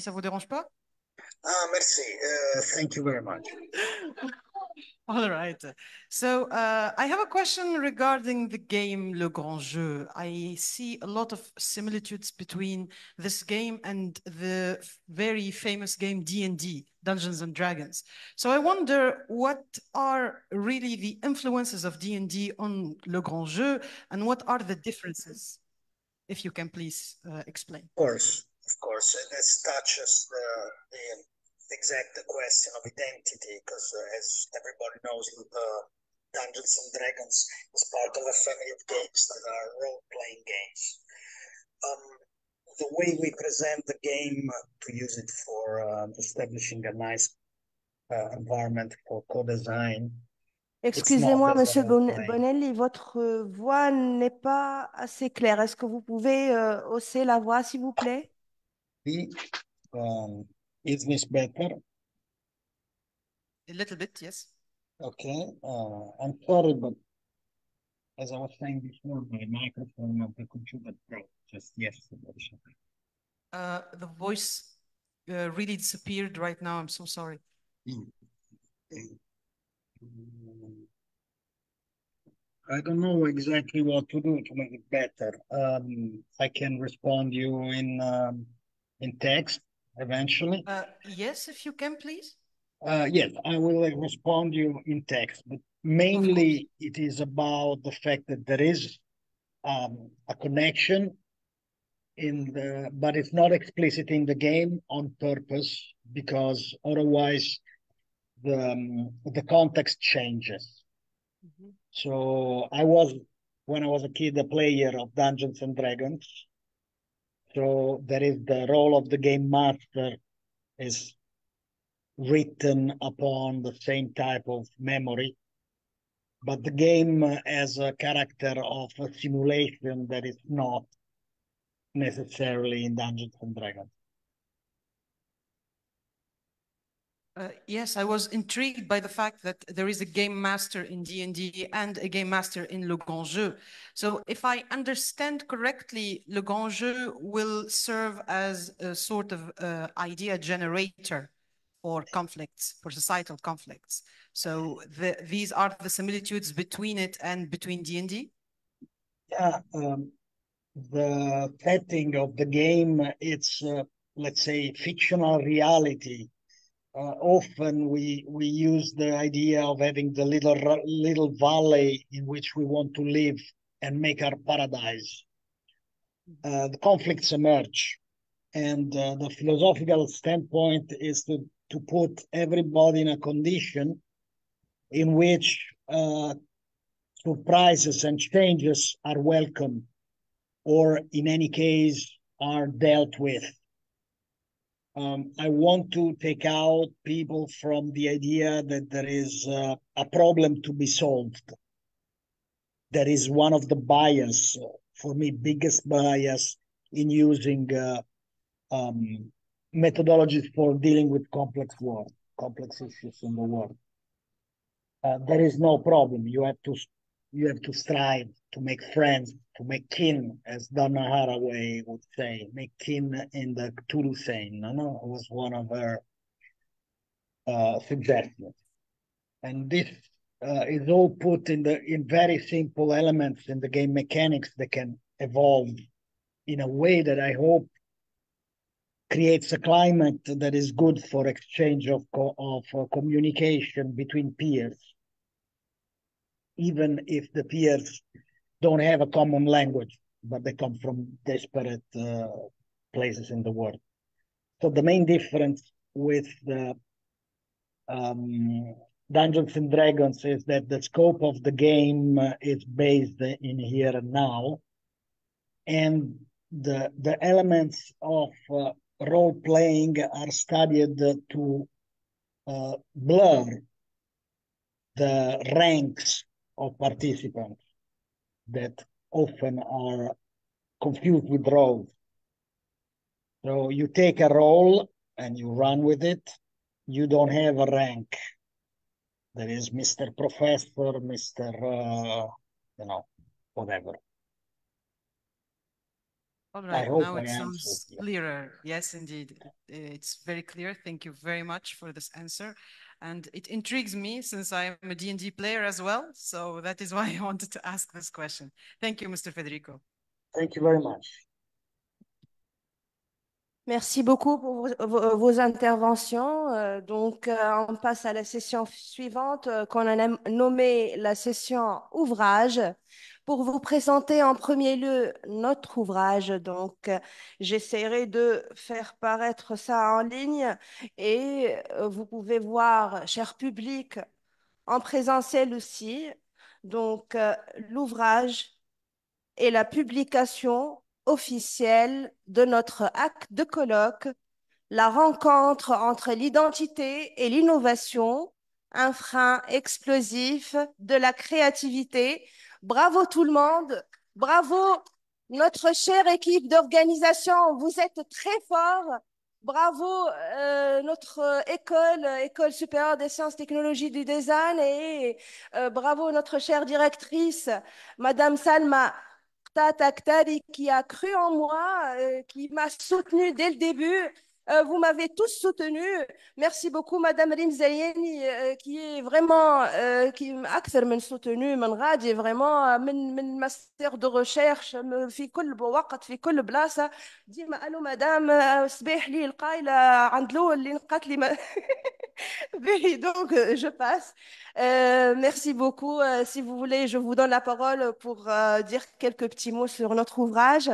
si ça vous dérange pas. Ah, merci. Uh, thank you very much. All right. So uh, I have a question regarding the game Le Grand Jeu. I see a lot of similitudes between this game and the very famous game D&D, Dungeons and Dragons. So I wonder what are really the influences of D&D on Le Grand Jeu and what are the differences? If you can please uh, explain. Of course. Of course, this touches the, the exact question of identity, because uh, as everybody knows, uh, Dungeons and Dragons is part of a family of games that are role-playing games. Um, the way we present the game uh, to use it for uh, establishing a nice uh, environment for co-design. Excusez-moi, Monsieur Bonelli, votre voix n'est pas assez claire. Est-ce que vous pouvez euh, hausser la voix, s'il vous plaît? the um, is this better? A little bit, yes. Okay, uh, I'm sorry, but as I was saying before, my microphone of the computer broke just yesterday. Uh, the voice uh, really disappeared right now. I'm so sorry. Mm-hmm. I don't know exactly what to do to make it better. Um, I can respond you in um, in text eventually? Uh, yes, if you can, please. Uh, yes, I will like, respond you in text, but mainly it is about the fact that there is um, a connection in the, but it's not explicit in the game on purpose because otherwise the um, the context changes. Mm-hmm. So I was when I was a kid a player of Dungeons and Dragons, so there is the role of the game master is written upon the same type of memory. But the game has a character of a simulation that is not necessarily in Dungeons and Dragons. Uh, yes, I was intrigued by the fact that there is a game master in D&D and a game master in Le Grand Jeu. So if I understand correctly, Le Grand Jeu will serve as a sort of uh, idea generator for conflicts, for societal conflicts. So the, these are the similitudes between it and between D&D? Yeah, um, the setting of the game, it's, uh, let's say, fictional reality uh, often we we use the idea of having the little little valley in which we want to live and make our paradise. Uh, the conflicts emerge, and uh, the philosophical standpoint is to to put everybody in a condition in which uh, surprises and changes are welcome, or in any case are dealt with um, I want to take out people from the idea that there is uh, a problem to be solved. That is one of the bias, for me, biggest bias in using uh, um, methodologies for dealing with complex world, complex issues in the world. Uh, there is no problem. You have to you have to strive to make friends, to make kin, as Donna Haraway would say, make kin in the Cthulhu saying. No, it was one of her uh, suggestions. And this uh, is all put in the in very simple elements in the game mechanics that can evolve in a way that I hope creates a climate that is good for exchange of of uh, communication between peers even if the peers don't have a common language, but they come from disparate uh, places in the world. So the main difference with the um, Dungeons and Dragons is that the scope of the game uh, is based in here and now, and the the elements of uh, role playing are studied to uh, blur the ranks of participants that often are confused with roles. So you take a role and you run with it. You don't have a rank. There is Mr. Professor, Mr. Uh, you know, whatever. All right, now I it sounds clearer. Yes, indeed. It's very clear. Thank you very much for this answer. And it intrigues me since I'm a D&D player as well. So that is why I wanted to ask this question. Thank you, Mr. Federico. Thank you very much. Merci beaucoup pour vos, interventions. Euh, donc, euh, on passe à la session suivante euh, qu'on a nommée la session ouvrage, pour vous présenter en premier lieu notre ouvrage. Donc, euh, j'essaierai de faire paraître ça en ligne et euh, vous pouvez voir, cher public, en présentiel aussi. Donc, euh, l'ouvrage et la publication officielle de notre acte de colloque, la rencontre entre l'identité et l'innovation, un frein explosif de la créativité Bravo tout le monde. Bravo notre chère équipe d'organisation. Vous êtes très forts. Bravo euh, notre école, École supérieure des sciences, technologies du design et euh, bravo notre chère directrice, Madame Salma Tataktari qui a cru en moi, euh, qui m'a soutenue dès le début euh, vous m'avez tous soutenu. Merci beaucoup, Madame Rim euh, qui est vraiment, euh, qui m'a soutenu, من est vraiment, من euh, من de recherche في كل وقت في كل بلاصة قالو مدام صباح لي القايلة عند اللي donc je passe. merci beaucoup. si vous voulez, je vous donne la parole pour dire quelques petits mots sur notre ouvrage.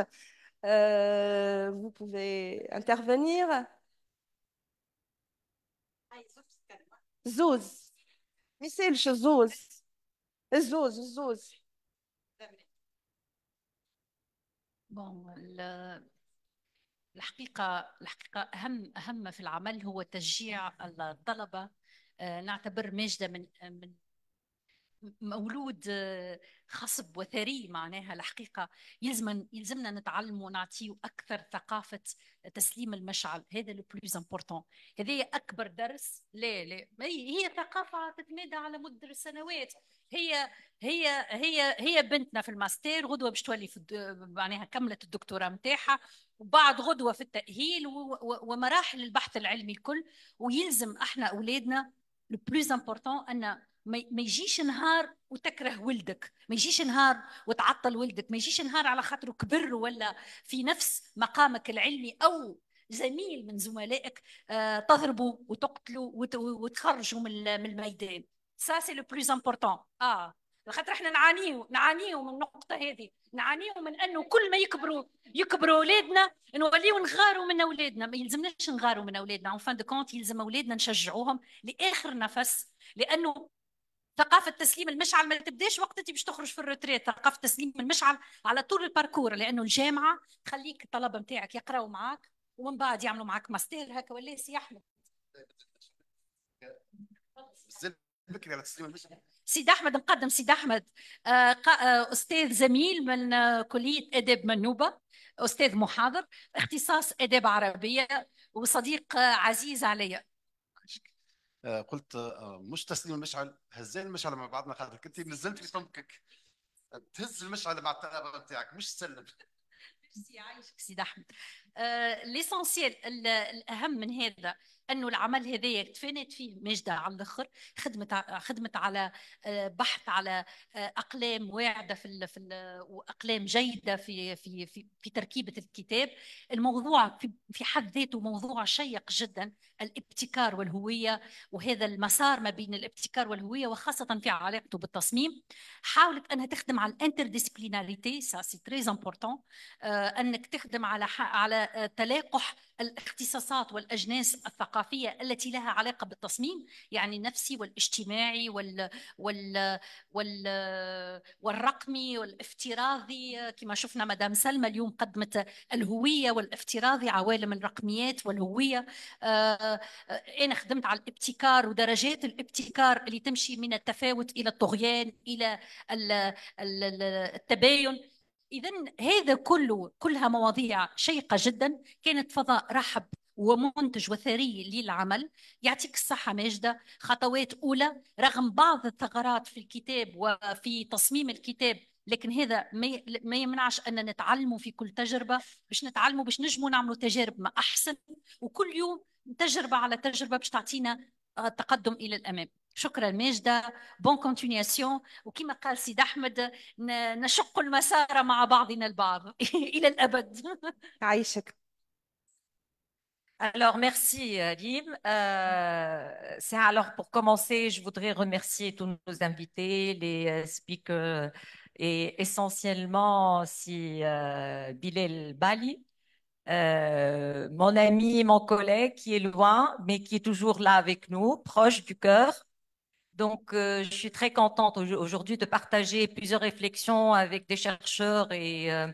Euh, vous pouvez intervenir. زوز ما Zouz. Zouz, Zouz. Bon, le... الحقيقة الحقيقة أهم أهم في العمل هو تشجيع الطلبة euh, نعتبر ماجدة من من مولود آه، خصب وثري معناها الحقيقة يلزم يلزمنا نتعلم ونعطيه أكثر ثقافة تسليم المشعل هذا لو بلوز امبورتون هذا أكبر درس لا لا هي ثقافة تتمادى على مدة السنوات هي هي هي هي بنتنا في الماستير غدوه باش تولي معناها كملت الدكتوراه نتاعها وبعد غدوه في التاهيل ومراحل البحث العلمي الكل ويلزم احنا اولادنا لو بلوز امبورتون ان ما يجيش نهار وتكره ولدك ما يجيش نهار وتعطل ولدك ما يجيش نهار على خاطره كبر ولا في نفس مقامك العلمي أو زميل من زملائك آه، تضربه وتقتله وتخرجه من الميدان سا سي لو بلوز امبورتون اه خاطر احنا نعانيو نعانيو من النقطة هذه نعانيو من انه كل ما يكبروا يكبروا اولادنا نوليو نغاروا من اولادنا ما يلزمناش نغاروا من اولادنا اون فان دو كونت يلزم اولادنا نشجعوهم لاخر نفس لانه ثقافة تسليم المشعل ما تبداش وقت انت باش تخرج في الروتريت، ثقافة تسليم المشعل على طول الباركور لأنه الجامعة خليك الطلبة نتاعك يقراوا معاك ومن بعد يعملوا معاك ماستير هكا ولا سي أحمد. بكري على تسليم المشعل. سيد أحمد نقدم سيد أحمد آه، آه، أستاذ زميل من كلية آداب منوبة أستاذ محاضر اختصاص آداب عربية وصديق آه، عزيز عليا آه، قلت آه، مش تسليم المشعل هزين المشعل مع بعضنا خاطر كنت نزلت في سمكك تهز المشعل مع التغابة بتاعك مش تسلم ميرسي يعيشك سيد احمد آه، ليسونسيال الاهم من هذا انه العمل هذايا تفانت فيه ماجده على الاخر خدمت خدمت على آه، بحث على آه، اقلام واعده في في واقلام جيده في في في, في تركيبه الكتاب الموضوع في حد ذاته موضوع شيق جدا الابتكار والهويه وهذا المسار ما بين الابتكار والهويه وخاصه في علاقته بالتصميم حاولت انها تخدم على ديسيبليناريتي سا سي تري امبورتون انك تخدم على على تلاقح الاختصاصات والاجناس الثقافيه التي لها علاقه بالتصميم يعني النفسي والاجتماعي وال وال وال والرقمي والافتراضي كما شفنا مدام سلمى اليوم قدمت الهويه والافتراضي عوالم الرقميات والهويه آه، آه، انا خدمت على الابتكار ودرجات الابتكار اللي تمشي من التفاوت الى الطغيان الى التباين اذا هذا كله كلها مواضيع شيقه جدا كانت فضاء رحب ومنتج وثري للعمل يعطيك الصحه ماجده خطوات اولى رغم بعض الثغرات في الكتاب وفي تصميم الكتاب لكن هذا ما يمنعش ان نتعلموا في كل تجربه باش نتعلموا باش نجموا نعملوا تجارب ما احسن وكل يوم تجربه على تجربه باش تعطينا آه، تقدم الى الامام شكرا ماجدة بون كونتينياسيون وكما قال سيد أحمد نشق المسار مع بعضنا البعض إلى الأبد عايشك Alors, merci euh, Lim. Euh, c'est alors pour commencer, je voudrais remercier tous nos invités, les euh, speakers et essentiellement si euh, Bilal Bali, euh, mon ami, mon collègue qui est loin mais qui est toujours là avec nous, proche du cœur. Donc, euh, je suis très contente aujourd'hui de partager plusieurs réflexions avec des chercheurs et euh,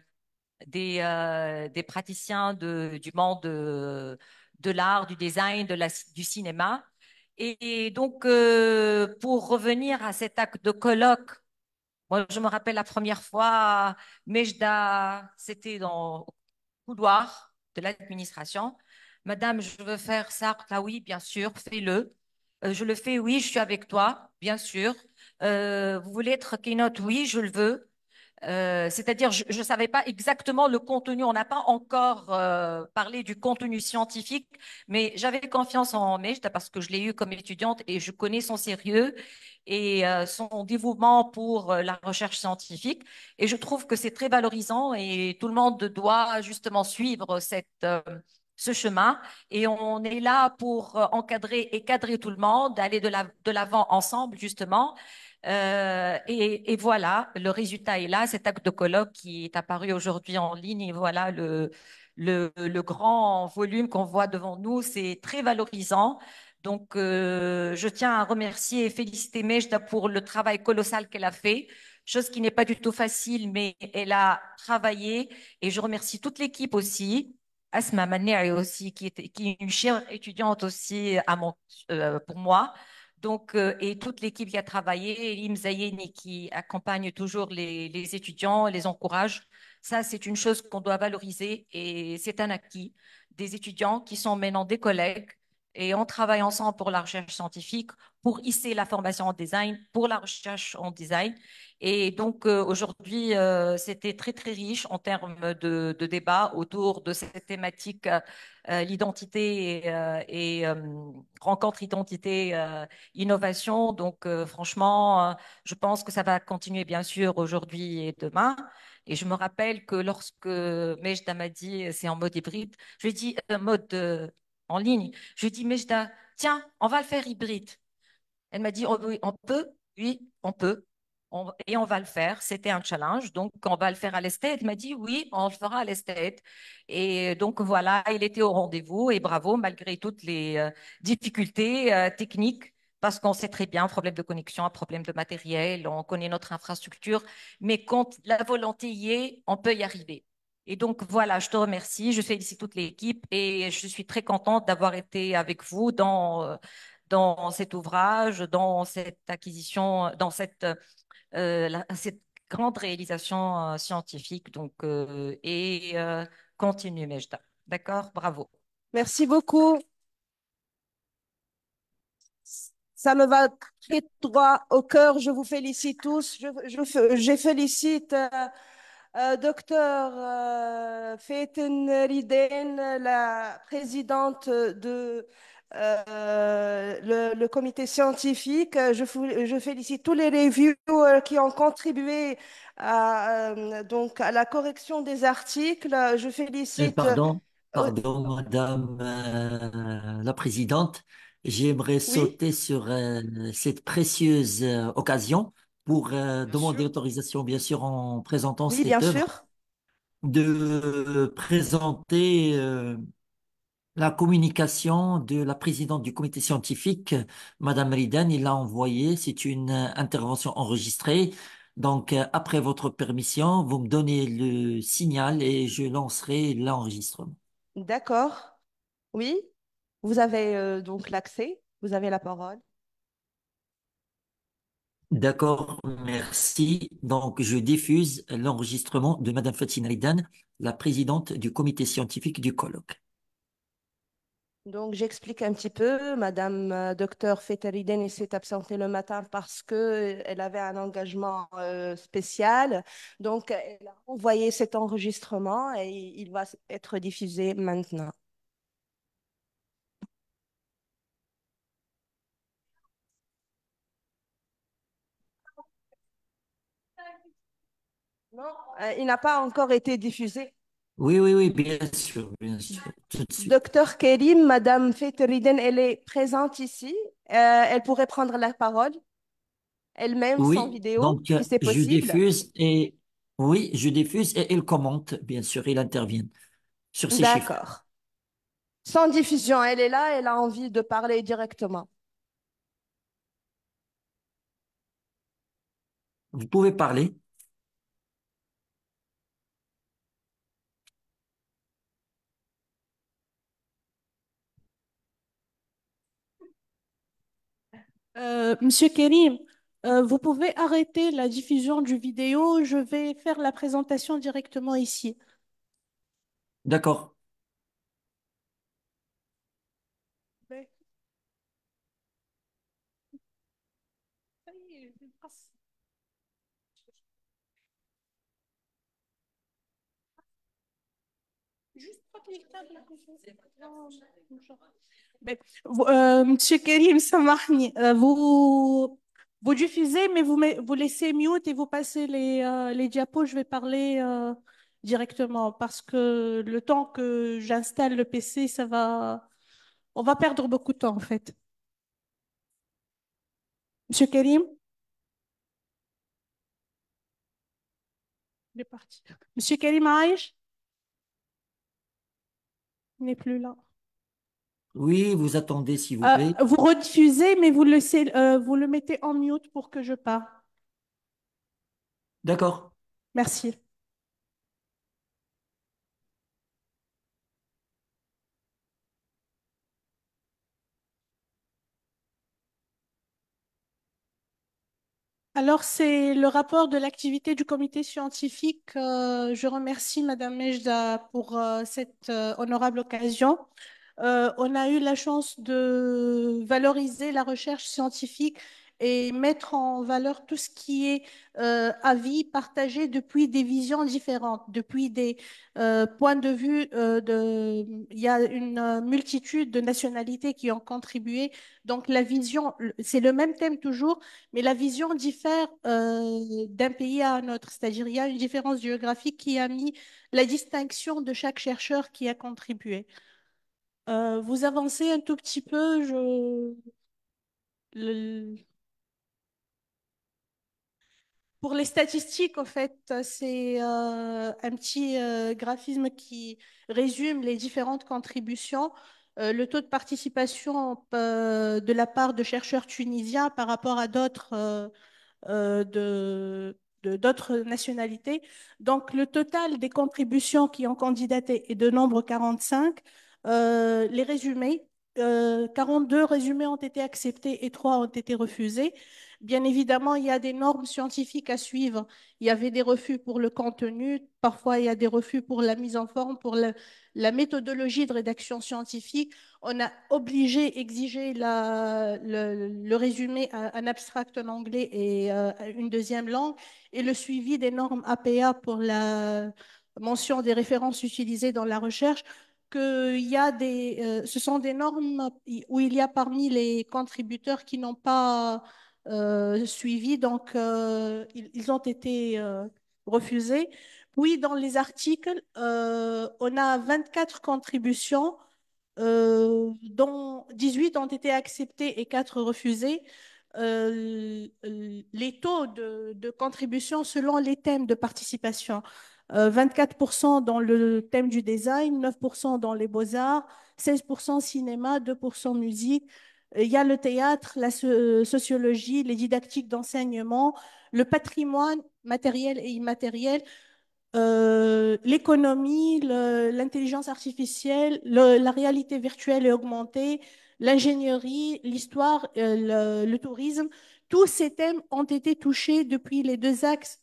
des, euh, des, praticiens du monde de, l'art, du design, de du cinéma. Et, donc, pour revenir à cet acte de colloque, moi, je me rappelle la première fois, Mejda, c'était dans le couloir de l'administration. Madame, je veux faire ça. Ah oui, bien sûr, fais-le. Euh, je le fais, oui, je suis avec toi, bien sûr. Euh, vous voulez être keynote, oui, je le veux. Euh, c'est-à-dire, je ne savais pas exactement le contenu. On n'a pas encore parlé du contenu scientifique, mais j'avais confiance en Mejda parce que je l'ai eu comme étudiante et je connais son sérieux et son dévouement pour la recherche scientifique. Et je trouve que c'est très valorisant et tout le monde doit justement suivre cette ce chemin et on est là pour euh, encadrer et cadrer tout le monde, aller de l'avant ensemble justement. Euh, et, et, voilà, le résultat est là, cet acte de colloque qui est apparu aujourd'hui en ligne et voilà le, le, le grand volume qu'on voit devant nous, c'est très valorisant. Donc, euh, je tiens à remercier et féliciter Mejda pour le travail colossal qu'elle a fait, chose qui n'est pas du tout facile, mais elle a travaillé. Et je remercie toute l'équipe aussi, Asma est aussi, qui est, une chère étudiante aussi à euh, pour moi. Donc, euh, et toute l'équipe qui a travaillé, Elim Zayeni qui accompagne toujours les, les étudiants, les encourage. Ça, c'est une chose qu'on doit valoriser et c'est un acquis des étudiants qui sont maintenant des collègues et on travaille ensemble pour la recherche scientifique, pour hisser la formation en design, pour la recherche en design. Et donc euh, aujourd'hui, euh, c'était très très riche en termes de, débats autour de cette thématique, euh, l'identité et, rencontre identité innovation. Donc franchement, je pense que ça va continuer bien sûr aujourd'hui et demain. Et je me rappelle que lorsque m'a dit c'est en mode hybride, je lui ai dit mode en ligne. Je lui dis, Mejda, tiens, on va le faire hybride. Elle m'a dit, oh on peut Oui, on peut. et on va le faire. C'était un challenge. Donc, on va le faire à l'estate. Elle m'a dit, oui, on le fera à l'estate. Et donc, voilà, il était au rendez-vous. Et bravo, malgré toutes les euh, difficultés euh, techniques parce qu'on sait très bien, problème de connexion, problème de matériel, on connaît notre infrastructure, mais quand la volonté y est, on peut y arriver. Et donc voilà, je te remercie, je félicite toute l'équipe et je suis très contente d'avoir été avec vous dans dans cet ouvrage, dans cette acquisition, dans cette euh, cette grande réalisation euh, scientifique. Donc euh, et continue Mejda. D'accord, bravo. Merci beaucoup. Ça me va très droit au cœur. Je vous félicite tous. Je, je, je félicite. Euh, docteur euh, Fetin Riden, la présidente de euh, le, comité scientifique. Je, je, félicite tous les reviewers qui ont contribué à, donc à la correction des articles. Je félicite. pardon, Madame la Présidente. J'aimerais sauter sur cette précieuse occasion pour euh, demander l'autorisation, bien sûr, en présentant oui, cette de euh, présenter euh, la communication de la présidente du comité scientifique, Madame Riden, Il l'a envoyée. C'est une intervention enregistrée. Donc, après votre permission, vous me donnez le signal et je lancerai l'enregistrement. D'accord. Oui. Vous avez donc l'accès. Vous avez la parole. D'accord, merci. Donc, je diffuse l'enregistrement de Madame Fatina la présidente du comité scientifique du colloque. Donc, j'explique un petit peu. Madame Dr. Euh, docteur Feteriden s'est absentée le matin parce qu'elle euh, avait un engagement euh, spécial. Donc, elle a envoyé cet enregistrement et il va être diffusé maintenant. Euh, il n'a pas encore été diffusé. Oui, oui, oui, bien sûr, Docteur Kerim, Madame Fetteriden, elle est présente ici. Euh, elle pourrait prendre la parole elle-même sans vidéo, si c'est possible. Je diffuse et oui, je diffuse et elle commente, bien sûr, il intervient sur ces chiffres. D'accord. Sans diffusion, elle est là, elle a envie de parler directement. Vous pouvez parler. Euh, Monsieur Kerim, euh, vous pouvez arrêter la diffusion du vidéo. Je vais faire la présentation directement ici. D'accord. Ben, Euh, Monsieur Karim, Samahni, euh, vous, vous diffusez, mais vous, vous laissez mute et vous passez les, euh, les diapos. Je vais parler directement parce que le temps que j'installe le PC, ça va, on va perdre beaucoup de temps en fait. Monsieur Karim parti. Monsieur Karim Aïch n'est plus là. Oui, vous attendez, s'il vous euh, plaît. vous refusez, mais vous le, euh, vous le mettez en mute pour que je parle. D'accord. Merci. Alors, c'est le rapport de l'activité du comité scientifique. Euh, je remercie Madame Mejda pour euh, cette euh, honorable occasion. on a eu la chance de valoriser la recherche scientifique et mettre en valeur tout ce qui est euh, avis partagé depuis des visions différentes, depuis des euh, points de vue. Euh, de... Il y a une multitude de nationalités qui ont contribué. Donc la vision, c'est le même thème toujours, mais la vision diffère d'un pays à un autre. C'est-à-dire il y a une différence géographique qui a mis la distinction de chaque chercheur qui a contribué. vous avancez un tout petit peu, je pour les statistiques, en fait, c'est euh, un petit euh, graphisme qui résume les différentes contributions. Euh, le taux de participation de la part de chercheurs tunisiens par rapport à d'autres d'autres nationalités. Donc, le total des contributions qui ont candidaté est de nombre 45. les résumés, 42 résumés ont été acceptés et 3 ont été refusés. Bien évidemment, il y a des normes scientifiques à suivre. Il y avait des refus pour le contenu, parfois il y a des refus pour la mise en forme, pour la, méthodologie de rédaction scientifique. On a obligé, exigé la, le, résumé en abstract en anglais et euh, une deuxième langue, et le suivi des normes APA pour la mention des références utilisées dans la recherche que il y a des, euh, ce sont des normes où il y a parmi les contributeurs qui n'ont pas euh, suivis. Donc, euh, ils, ont été euh, refusés. Oui dans les articles, on a 24 contributions, dont 18 ont été acceptées et 4 refusées. les taux de, de, contribution selon les thèmes de participation. 24% dans le thème du design, 9% dans les beaux-arts, 16% cinéma, 2% musique, euh, il y a le théâtre, la euh, sociologie, les didactiques d'enseignement, le patrimoine matériel et immatériel, euh, l'économie, l'intelligence artificielle, la réalité virtuelle et augmentée, l'ingénierie, l'histoire, le, tourisme. Tous ces thèmes ont été touchés depuis les deux axes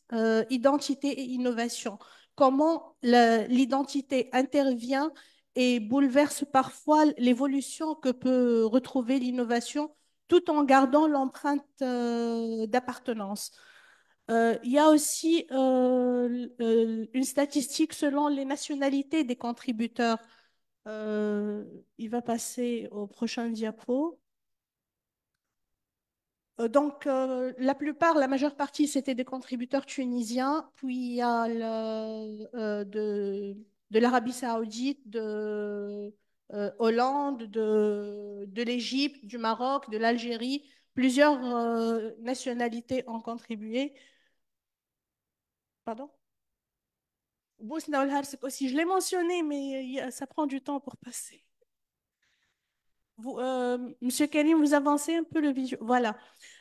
identité et innovation. Comment l'identité intervient et bouleverse parfois l'évolution que peut retrouver l'innovation tout en gardant l'empreinte euh, d'appartenance. Euh, il y a aussi euh, une statistique selon les nationalités des contributeurs. il va passer au prochain diapo. Donc, la plupart, la majeure partie, c'était des contributeurs tunisiens. Puis, il y a de, de l'Arabie saoudite, de euh, Hollande, de, de l'Égypte, du Maroc, de l'Algérie. Plusieurs euh, nationalités ont contribué. Pardon aussi, je l'ai mentionné, mais euh, ça prend du temps pour passer. Euh, Monsieur Karim, vous avancez un peu le visuel. Voilà.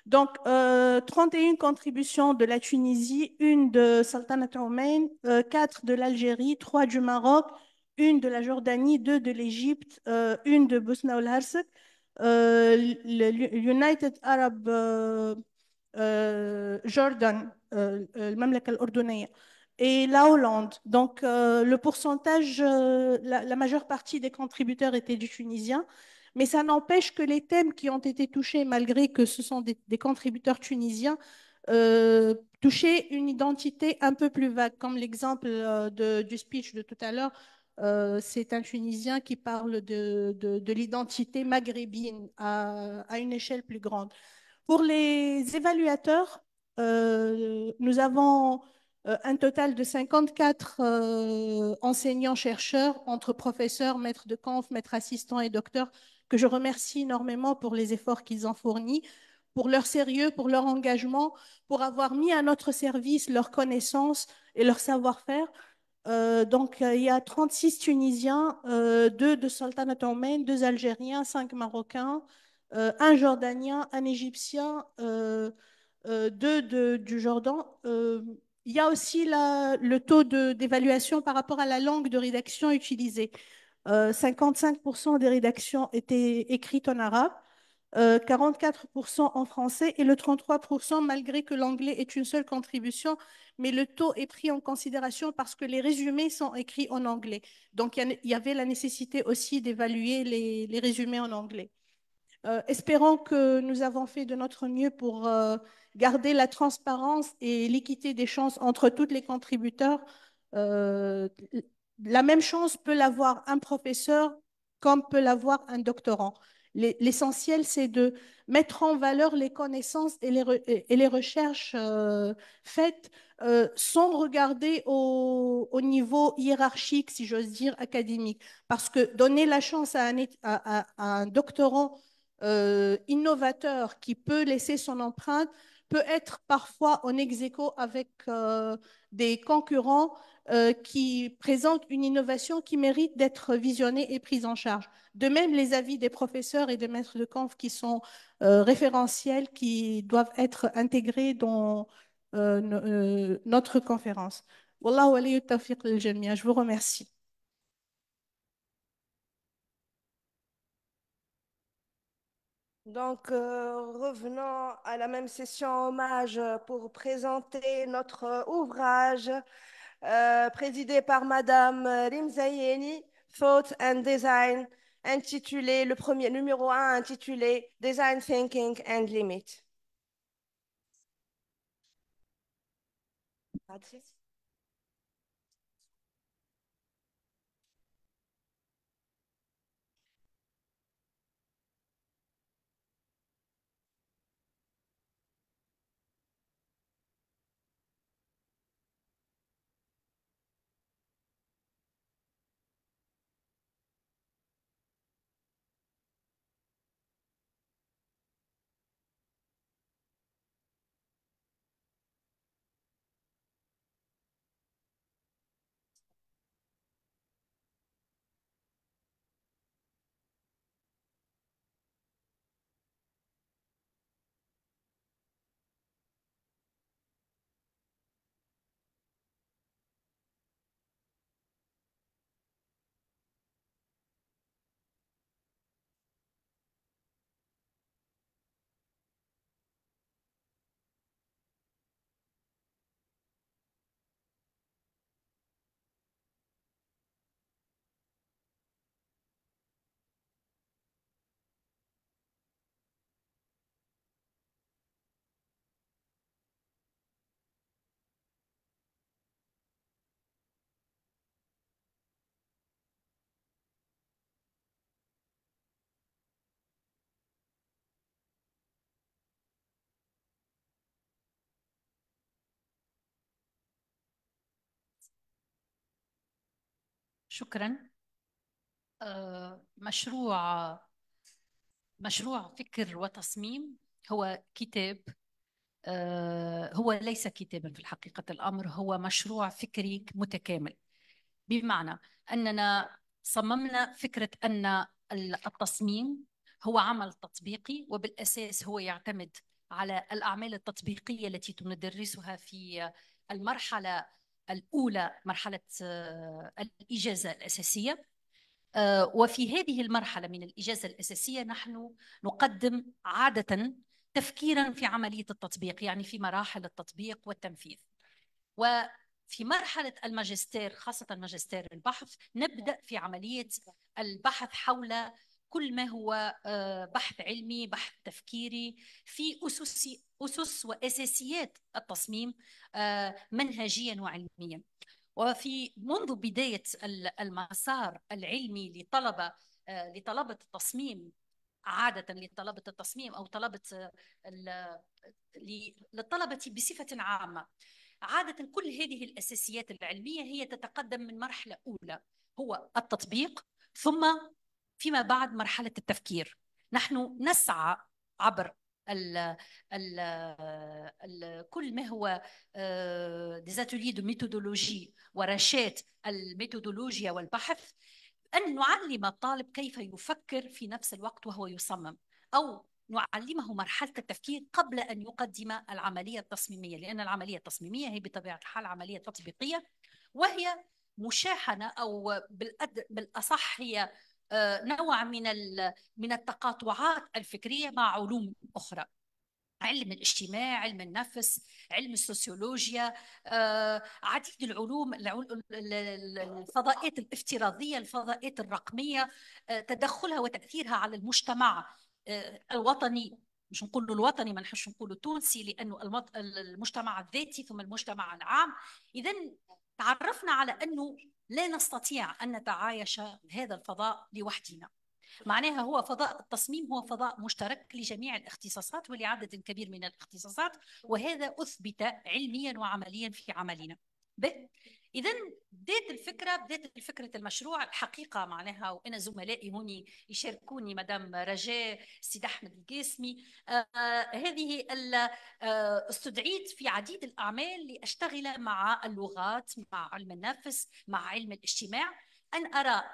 Donc, 31 euh, contributions de la Tunisie, une de Sultanat Oman, euh, 4 de l'Algérie, 3 du Maroc, une de la Jordanie, 2 de l'Égypte, euh, une de bosna herzégovine l'United Arab Jordan, le même et la Hollande. Donc, le pourcentage, la, majeure partie des contributeurs étaient du Tunisien. Mais ça n'empêche que les thèmes qui ont été touchés, malgré que ce sont des, contributeurs tunisiens, euh, touchaient une identité un peu plus vague, comme l'exemple euh, du speech de tout à l'heure. Euh, c'est un Tunisien qui parle de, l'identité maghrébine à, une échelle plus grande. Pour les évaluateurs, nous avons un total de 54 enseignants-chercheurs entre professeurs, maîtres de conf, maîtres assistants et docteurs que je remercie énormément pour les efforts qu'ils ont fournis, pour leur sérieux, pour leur engagement, pour avoir mis à notre service leurs connaissances et leur savoir-faire. Euh, donc, il y a 36 Tunisiens, euh, deux de Sultanat Oman, deux Algériens, cinq Marocains, euh, un Jordanien, un Égyptien, euh, deux du Jordan. il y a aussi le taux d'évaluation par rapport à la langue de rédaction utilisée. 55% euh, des rédactions étaient écrites en arabe, 44% euh, en français et le 33% malgré que l'anglais est une seule contribution, mais le taux est pris en considération parce que les résumés sont écrits en anglais. Donc il y, avait la nécessité aussi d'évaluer les, résumés en anglais. Euh, espérons que nous avons fait de notre mieux pour garder la transparence et l'équité des chances entre tous les contributeurs. La même chance peut l'avoir un professeur comme peut l'avoir un doctorant. L'essentiel, c'est de mettre en valeur les connaissances et les, recherches euh, faites euh, sans regarder au, niveau hiérarchique, si j'ose dire, académique. Parce que donner la chance à un, doctorant euh, innovateur qui peut laisser son empreinte peut être parfois en ex avec des concurrents euh, qui présente une innovation qui mérite d'être visionnée et prise en charge. De même, les avis des professeurs et des maîtres de conf qui sont euh, référentiels, qui doivent être intégrés dans euh, notre conférence. Wallahu alayhi Je vous remercie. Donc, revenons à la même session hommage pour présenter notre ouvrage euh, présidée par Madame euh, Zayeni, Thought and Design, intitulé, le premier numéro un intitulé Design Thinking and Limit. شكرا آه، مشروع مشروع فكر وتصميم هو كتاب آه، هو ليس كتابا في حقيقة الأمر هو مشروع فكري متكامل بمعنى أننا صممنا فكرة أن التصميم هو عمل تطبيقي وبالأساس هو يعتمد على الأعمال التطبيقية التي ندرسها في المرحلة الأولى مرحلة آه، الإجازة الأساسية آه، وفي هذه المرحلة من الإجازة الأساسية نحن نقدم عادة تفكيرا في عملية التطبيق يعني في مراحل التطبيق والتنفيذ وفي مرحلة الماجستير خاصة ماجستير البحث نبدأ في عملية البحث حول كل ما هو آه، بحث علمي بحث تفكيري في أسس أسس وأساسيات التصميم آه، منهجيا وعلميا وفي منذ بداية المسار العلمي لطلبة آه، لطلبة التصميم عادة لطلبة التصميم أو طلبة للطلبة بصفة عامة عادة كل هذه الأساسيات العلمية هي تتقدم من مرحلة أولى هو التطبيق ثم فيما بعد مرحله التفكير نحن نسعى عبر ال ال ال كل ما هو ديزاتولي آه، دو ميثودولوجي ورشات الميثودولوجيا والبحث ان نعلم الطالب كيف يفكر في نفس الوقت وهو يصمم او نعلمه مرحله التفكير قبل ان يقدم العمليه التصميميه لان العمليه التصميميه هي بطبيعه الحال عمليه تطبيقيه وهي مشاحنه او بالاصح هي آه، نوع من من التقاطعات الفكريه مع علوم اخرى علم الاجتماع علم النفس علم السوسيولوجيا آه، عديد العلوم الفضاءات الافتراضيه الفضاءات الرقميه آه، تدخلها وتاثيرها على المجتمع الوطني مش نقول الوطني ما نحبش نقول التونسي لانه المجتمع الذاتي ثم المجتمع العام اذا تعرفنا على انه لا نستطيع أن نتعايش هذا الفضاء لوحدنا معناها هو فضاء التصميم هو فضاء مشترك لجميع الاختصاصات ولعدد كبير من الاختصاصات وهذا أثبت علميا وعمليا في عملنا اذا بدات الفكره بدات فكره المشروع الحقيقه معناها وانا زملائي هوني يشاركوني مدام رجاء السيد احمد القاسمي آه هذه آه، استدعيت في عديد الاعمال لاشتغل مع اللغات مع علم النفس مع علم الاجتماع ان ارى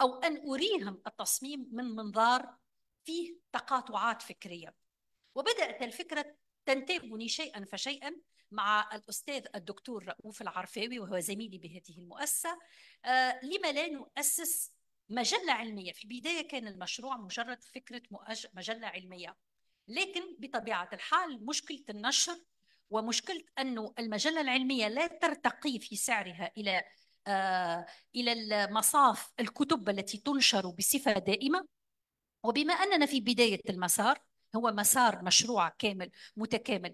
او ان اريهم التصميم من منظار فيه تقاطعات فكريه وبدات الفكره تنتابني شيئا فشيئا مع الأستاذ الدكتور رؤوف العرفاوي وهو زميلي بهذه المؤسسة آه، لما لا نؤسس مجلة علمية في البداية كان المشروع مجرد فكرة مجلة علمية لكن بطبيعة الحال مشكلة النشر ومشكلة أنه المجلة العلمية لا ترتقي في سعرها إلى آه، إلى المصاف الكتب التي تنشر بصفة دائمة وبما أننا في بداية المسار هو مسار مشروع كامل متكامل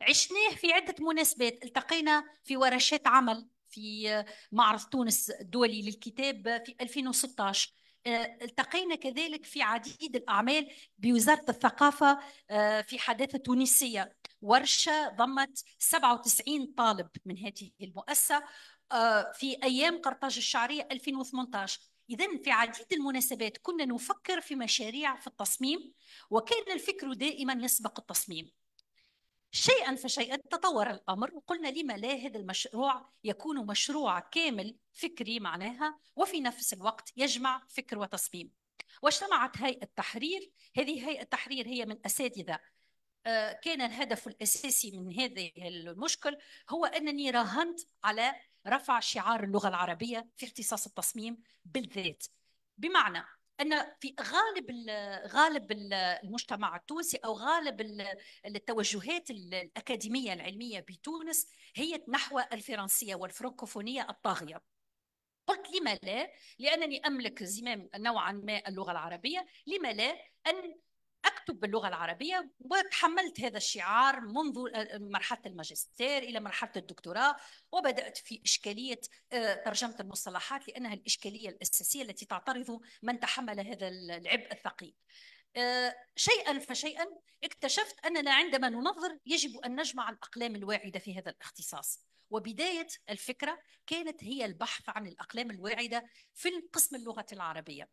عشناه في عدة مناسبات التقينا في ورشات عمل في آه، معرض تونس الدولي للكتاب في 2016 آه، التقينا كذلك في عديد الأعمال بوزارة الثقافة آه، في حداثة تونسية ورشة ضمت 97 طالب من هذه المؤسسة في أيام قرطاج الشعرية 2018 إذا في عديد المناسبات كنا نفكر في مشاريع في التصميم وكان الفكر دائما يسبق التصميم شيئا فشيئا تطور الامر وقلنا لما لا هذا المشروع يكون مشروع كامل فكري معناها وفي نفس الوقت يجمع فكر وتصميم واجتمعت هيئه تحرير هذه هيئه التحرير هي من اساتذه آه، كان الهدف الاساسي من هذه المشكل هو انني راهنت على رفع شعار اللغه العربيه في اختصاص التصميم بالذات بمعنى ان في غالب غالب المجتمع التونسي او غالب التوجهات الاكاديميه العلميه بتونس هي نحو الفرنسيه والفرنكوفونيه الطاغيه قلت لما لا لانني املك زمام نوعا ما اللغه العربيه لما لا ان اكتب باللغه العربيه وتحملت هذا الشعار منذ آه، مرحله الماجستير الى مرحله الدكتوراه وبدات في اشكاليه آه، ترجمه المصطلحات لانها الاشكاليه الاساسيه التي تعترض من تحمل هذا العبء الثقيل. آه، شيئا فشيئا اكتشفت اننا عندما ننظر يجب ان نجمع الاقلام الواعده في هذا الاختصاص. وبداية الفكرة كانت هي البحث عن الأقلام الواعدة في قسم اللغة العربية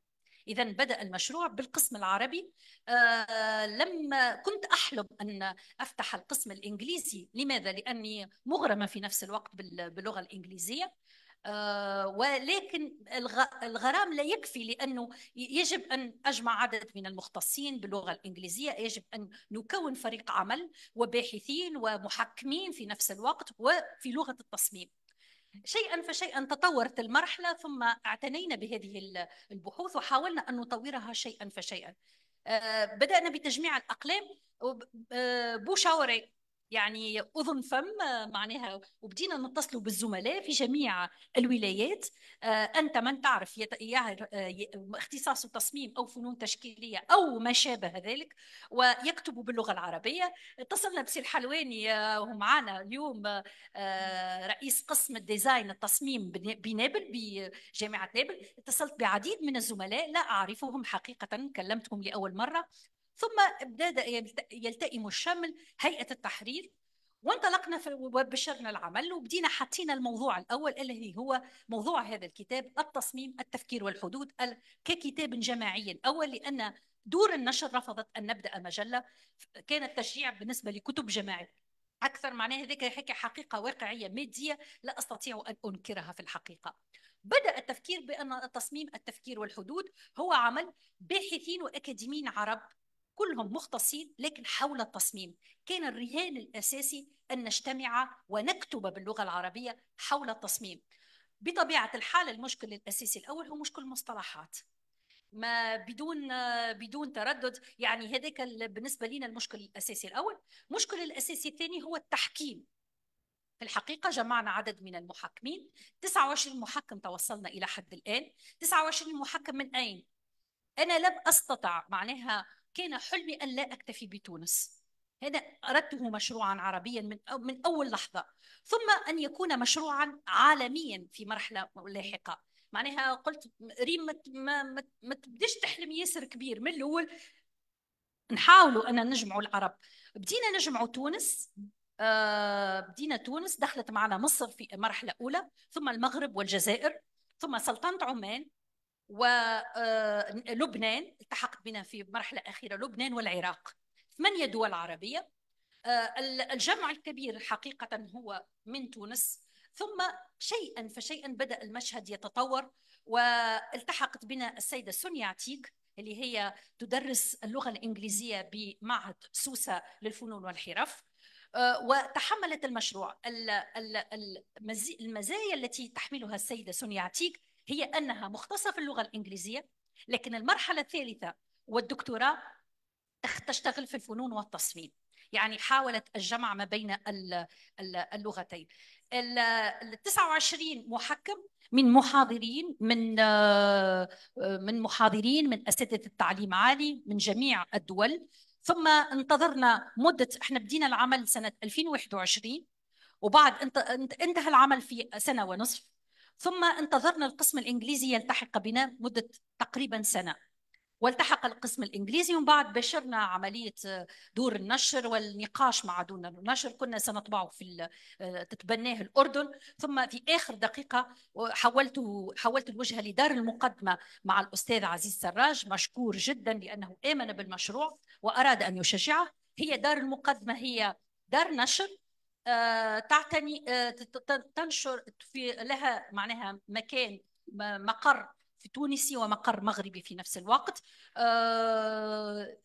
إذا بدأ المشروع بالقسم العربي آه، لما كنت أحلم أن أفتح القسم الإنجليزي لماذا؟ لأني مغرمة في نفس الوقت باللغة الإنجليزية آه، ولكن الغرام لا يكفي لانه يجب ان اجمع عدد من المختصين باللغه الانجليزيه، يجب ان نكون فريق عمل وباحثين ومحكمين في نفس الوقت وفي لغه التصميم. شيئا فشيئا تطورت المرحله ثم اعتنينا بهذه البحوث وحاولنا ان نطورها شيئا فشيئا آه، بدانا بتجميع الاقلام آه، بوشاوري يعني اذن فم آه، معناها وبدينا نتصلوا بالزملاء في جميع الولايات آه، انت من تعرف آه، اختصاص تصميم او فنون تشكيليه او ما شابه ذلك ويكتب باللغه العربيه اتصلنا بسي الحلواني وهو معنا اليوم رئيس قسم الديزاين التصميم بنابل بجامعه نابل اتصلت بعديد من الزملاء لا اعرفهم حقيقه كلمتهم لاول مره ثم ابتدى يلتئم الشمل هيئه التحرير وانطلقنا وبشرنا العمل وبدينا حاطين الموضوع الاول اللي هو موضوع هذا الكتاب التصميم التفكير والحدود ككتاب جماعي اول لان دور النشر رفضت ان نبدا مجله كان التشجيع بالنسبه لكتب جماعيه اكثر معناها هذيك حكي حقيقه واقعيه ماديه لا استطيع ان انكرها في الحقيقه بدا التفكير بان تصميم التفكير والحدود هو عمل باحثين واكاديميين عرب كلهم مختصين لكن حول التصميم كان الرهان الأساسي أن نجتمع ونكتب باللغة العربية حول التصميم بطبيعة الحال المشكل الأساسي الأول هو مشكل المصطلحات ما بدون بدون تردد يعني هذاك بالنسبه لنا المشكل الاساسي الاول المشكل الاساسي الثاني هو التحكيم في الحقيقة جمعنا عدد من المحكمين 29 محكم توصلنا إلى حد الآن 29 محكم من أين؟ أنا لم أستطع معناها كان حلمي أن لا أكتفي بتونس هذا أردته مشروعا عربيا من من أول لحظة ثم أن يكون مشروعا عالميا في مرحلة لاحقة معناها قلت ريم ما, ما, ما تبديش تحلم ياسر كبير من الأول نحاولوا أن نجمعوا العرب بدينا نجمعوا تونس آه، بدينا تونس دخلت معنا مصر في مرحلة أولى ثم المغرب والجزائر ثم سلطنة عمان ولبنان آه، التحقت بنا في مرحلة أخيرة لبنان والعراق ثمانية دول عربية آه، الجمع الكبير حقيقة هو من تونس ثم شيئا فشيئا بدأ المشهد يتطور والتحقت بنا السيدة سونيا عتيق اللي هي تدرس اللغة الإنجليزية بمعهد سوسة للفنون والحرف آه، وتحملت المشروع المزايا التي تحملها السيدة سونيا عتيق هي أنها مختصة في اللغة الإنجليزية لكن المرحلة الثالثة والدكتوراه تشتغل في الفنون والتصميم يعني حاولت الجمع ما بين اللغتين ال 29 محكم من محاضرين من من محاضرين من اساتذه التعليم عالي من جميع الدول ثم انتظرنا مده احنا بدينا العمل سنه 2021 وبعد انتهى العمل في سنه ونصف ثم انتظرنا القسم الإنجليزي يلتحق بنا مدة تقريبا سنة والتحق القسم الانجليزي ومن بعد بشرنا عمليه دور النشر والنقاش مع دور النشر كنا سنطبعه في آه، تتبناه الاردن ثم في اخر دقيقه حولت حولت الوجهه لدار المقدمه مع الاستاذ عزيز سراج مشكور جدا لانه امن بالمشروع واراد ان يشجعه هي دار المقدمه هي دار نشر آه، تعتني آه، تنشر في لها معناها مكان مقر في تونسي ومقر مغربي في نفس الوقت آه،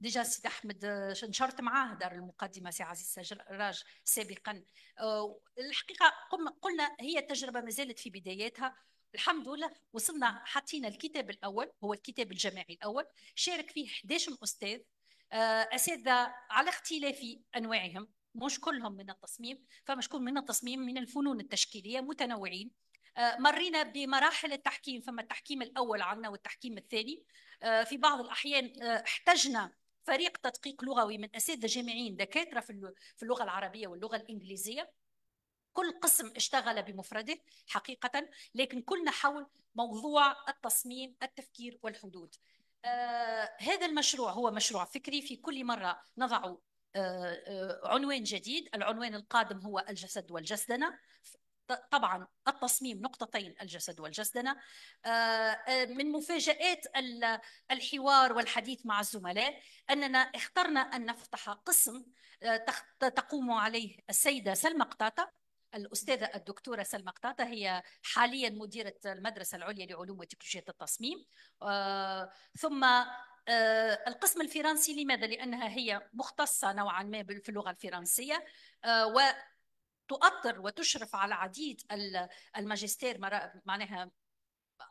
ديجا سيد احمد نشرت معاه دار المقدمه سي عزيز سراج سابقا الحقيقه قلنا هي تجربه ما زالت في بداياتها الحمد لله وصلنا حطينا الكتاب الاول هو الكتاب الجماعي الاول شارك فيه 11 استاذ اساتذه على اختلاف انواعهم مش كلهم من التصميم فمشكور من التصميم من الفنون التشكيليه متنوعين آه، مرينا بمراحل التحكيم فما التحكيم الاول عندنا والتحكيم الثاني آه، في بعض الاحيان آه، احتجنا فريق تدقيق لغوي من اساتذه جامعيين دكاتره في اللغه العربيه واللغه الانجليزيه كل قسم اشتغل بمفرده حقيقه لكن كلنا حول موضوع التصميم التفكير والحدود آه هذا المشروع هو مشروع فكري في كل مره نضع آه، آه، عنوان جديد العنوان القادم هو الجسد والجسدنه طبعا التصميم نقطتين الجسد والجسدنة آه، من مفاجآت الحوار والحديث مع الزملاء أننا اخترنا أن نفتح قسم تقوم عليه السيدة سلمى قطاطة الأستاذة الدكتورة سلمى قطاطة هي حاليا مديرة المدرسة العليا لعلوم وتكنولوجيا التصميم ثم آه، القسم الفرنسي لماذا؟ لأنها هي مختصة نوعا ما في اللغة الفرنسية آه، و تؤطر وتشرف على عديد الماجستير معناها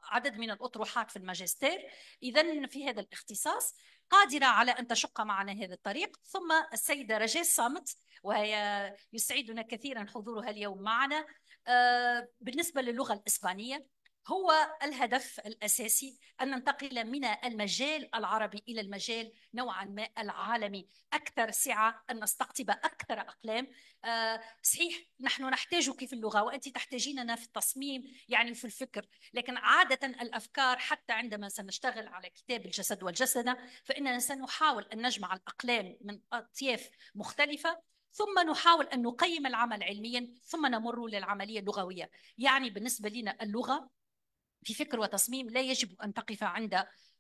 عدد من الأطروحات في الماجستير إذا في هذا الاختصاص قادرة على أن تشق معنا هذا الطريق ثم السيدة رجاء صامت وهي يسعدنا كثيرا حضورها اليوم معنا آه، بالنسبة للغة الإسبانية هو الهدف الاساسي ان ننتقل من المجال العربي الى المجال نوعا ما العالمي اكثر سعه ان نستقطب اكثر اقلام آه صحيح نحن نحتاجك في اللغه وانت تحتاجيننا في التصميم يعني في الفكر لكن عاده الافكار حتى عندما سنشتغل على كتاب الجسد والجسد فاننا سنحاول ان نجمع الاقلام من اطياف مختلفه ثم نحاول ان نقيم العمل علميا ثم نمر للعمليه اللغويه يعني بالنسبه لنا اللغه في فكر وتصميم لا يجب ان تقف عند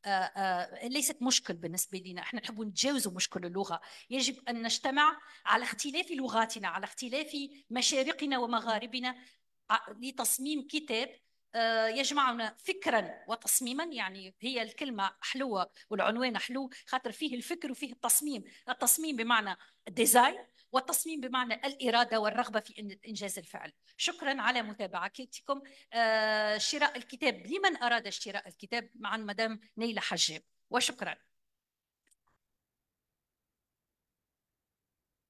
آه، آه، ليست مشكل بالنسبه لنا احنا نحب نتجاوز مشكل اللغه يجب ان نجتمع على اختلاف لغاتنا على اختلاف مشارقنا ومغاربنا آه، لتصميم كتاب يجمعنا فكرا وتصميما يعني هي الكلمة حلوة والعنوان حلو خاطر فيه الفكر وفيه التصميم التصميم بمعنى الديزاين والتصميم بمعنى الإرادة والرغبة في إنجاز الفعل شكرا على متابعتكم آه، شراء الكتاب لمن أراد شراء الكتاب مع مدام نيلة حجاب وشكرا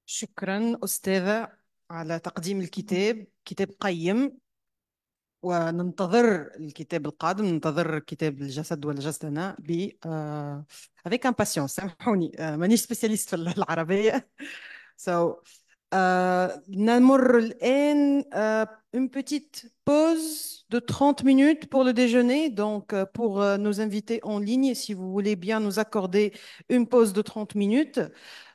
شكرا أستاذة على تقديم الكتاب كتاب قيم وننتظر الكتاب القادم ننتظر كتاب الجسد والجسدنا ب هذيك آه، امباسيون سامحوني آه، مانيش سبيسياليست في العربيه So, euh, euh, une petite pause de 30 minutes pour le déjeuner. Donc, euh, pour nos invités en ligne, si vous voulez bien nous accorder une pause de 30 minutes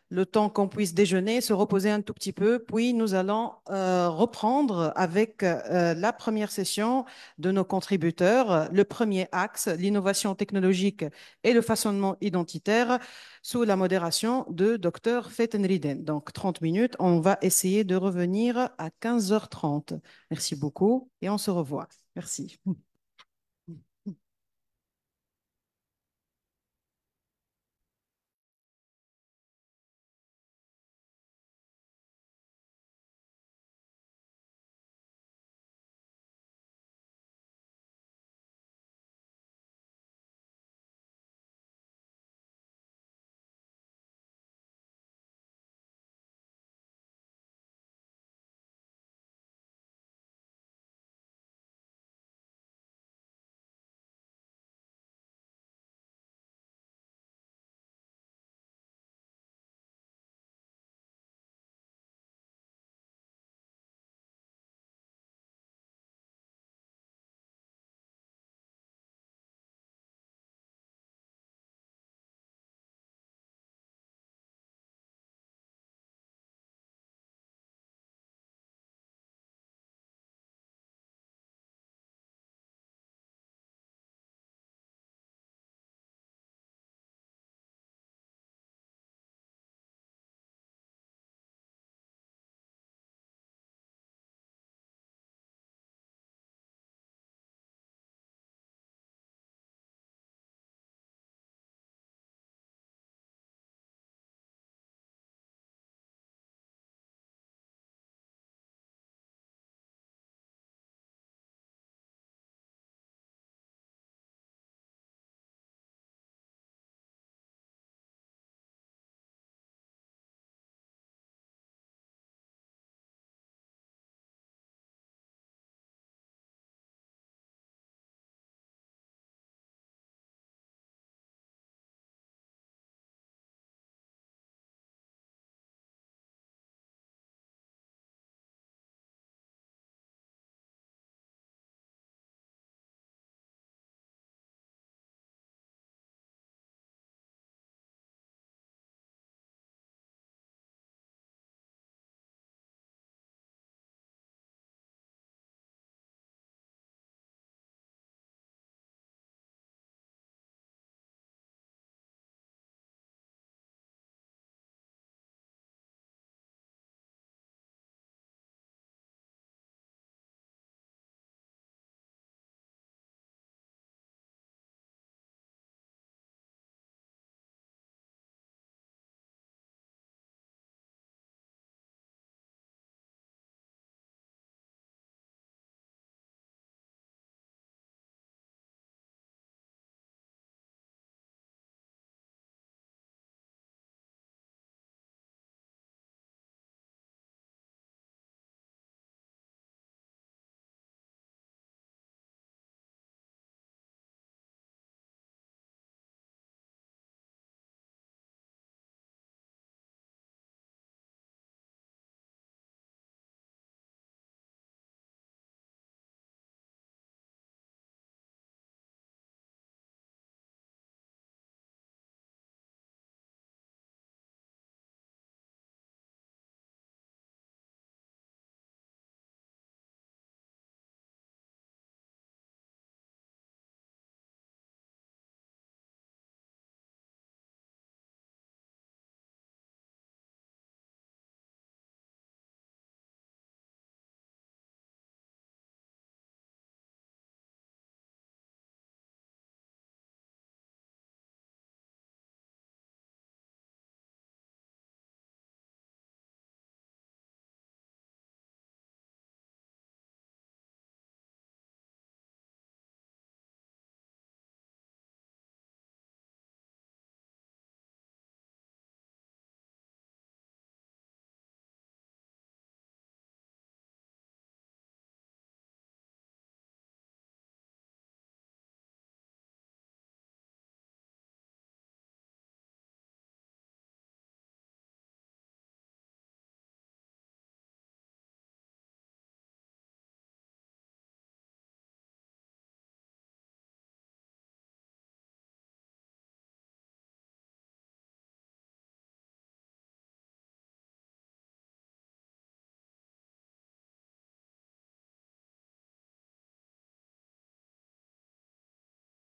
le temps qu'on puisse déjeuner, se reposer un tout petit peu, puis nous allons euh, reprendre avec euh, la première session de nos contributeurs, le premier axe, l'innovation technologique et le façonnement identitaire, sous la modération de Dr Fetenriden. Donc 30 minutes, on va essayer de revenir à 15h30. Merci beaucoup et on se revoit. Merci.